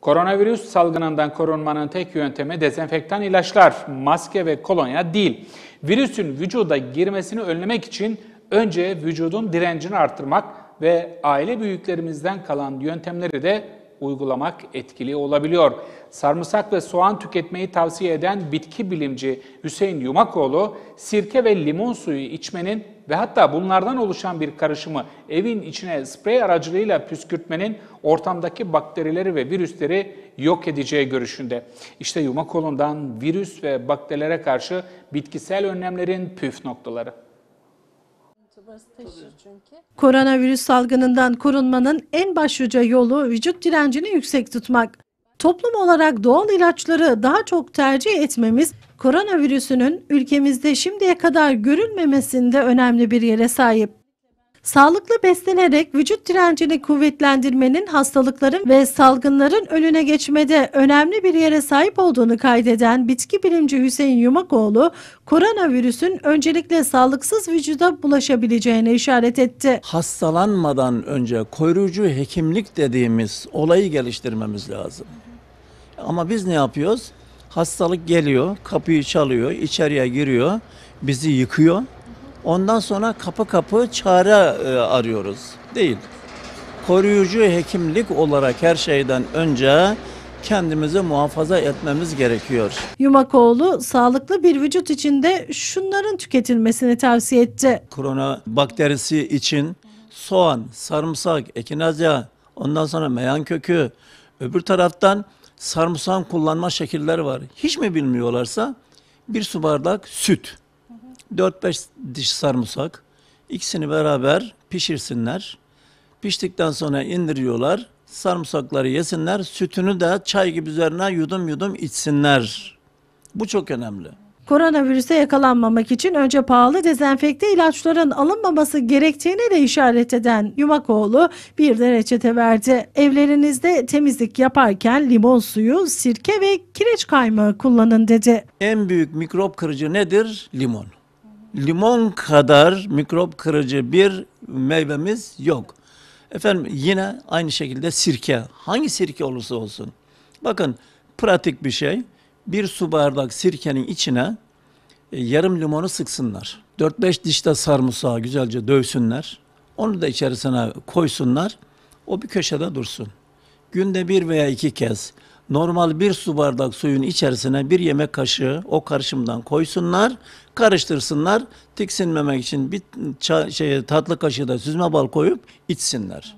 Koronavirüs salgınından korunmanın tek yöntemi dezenfektan ilaçlar, maske ve kolonya değil. Virüsün vücuda girmesini önlemek için önce vücudun direncini artırmak ve aile büyüklerimizden kalan yöntemleri de uygulamak etkili olabiliyor. Sarımsak ve soğan tüketmeyi tavsiye eden bitki bilimci Hüseyin Yumakoğlu, sirke ve limon suyu içmenin ve hatta bunlardan oluşan bir karışımı evin içine sprey aracılığıyla püskürtmenin ortamdaki bakterileri ve virüsleri yok edeceği görüşünde. İşte Yumakoğlu'ndan virüs ve bakterilere karşı bitkisel önlemlerin püf noktaları burası taşır çünkü. Koronavirüs salgınından korunmanın en başlıca yolu vücut direncini yüksek tutmak. Toplum olarak doğal ilaçları daha çok tercih etmemiz koronavirüsünün ülkemizde şimdiye kadar görülmemesinde önemli bir yere sahip. Sağlıklı beslenerek vücut direncini kuvvetlendirmenin hastalıkların ve salgınların önüne geçmede önemli bir yere sahip olduğunu kaydeden bitki bilimci Hüseyin Yumakoğlu, koronavirüsün öncelikle sağlıksız vücuda bulaşabileceğine işaret etti. Hastalanmadan önce koruyucu hekimlik dediğimiz olayı geliştirmemiz lazım. Ama biz ne yapıyoruz? Hastalık geliyor, kapıyı çalıyor, içeriye giriyor, bizi yıkıyor. Ondan sonra kapı kapı çare e, arıyoruz. Değil. Koruyucu hekimlik olarak her şeyden önce kendimizi muhafaza etmemiz gerekiyor. Yumakoğlu sağlıklı bir vücut içinde şunların tüketilmesini tavsiye etti. Korona bakterisi için soğan, sarımsak, ekinazya, ondan sonra meyan kökü, öbür taraftan sarımsağın kullanma şekilleri var. Hiç mi bilmiyorlarsa bir su bardak süt. 4-5 diş sarımsak. İkisini beraber pişirsinler. Piştikten sonra indiriyorlar. Sarımsakları yesinler. Sütünü de çay gibi üzerine yudum yudum içsinler. Bu çok önemli. Koronavirüse yakalanmamak için önce pahalı dezenfekte ilaçların alınmaması gerektiğine de işaret eden Yumakoğlu bir de reçete verdi. Evlerinizde temizlik yaparken limon suyu, sirke ve kireç kaymağı kullanın dedi. En büyük mikrop kırıcı nedir? Limon limon kadar mikrop kırıcı bir meyvemiz yok. Efendim yine aynı şekilde sirke. Hangi sirke olursa olsun. Bakın pratik bir şey. Bir su bardak sirkenin içine e, yarım limonu sıksınlar. 4-5 dişte sarımsağı güzelce dövsünler. Onu da içerisine koysunlar. O bir köşede dursun. Günde bir veya iki kez normal bir su bardak suyun içerisine bir yemek kaşığı o karışımdan koysunlar, karıştırsınlar. Tiksinmemek için bir şey, tatlı kaşığı da süzme bal koyup içsinler.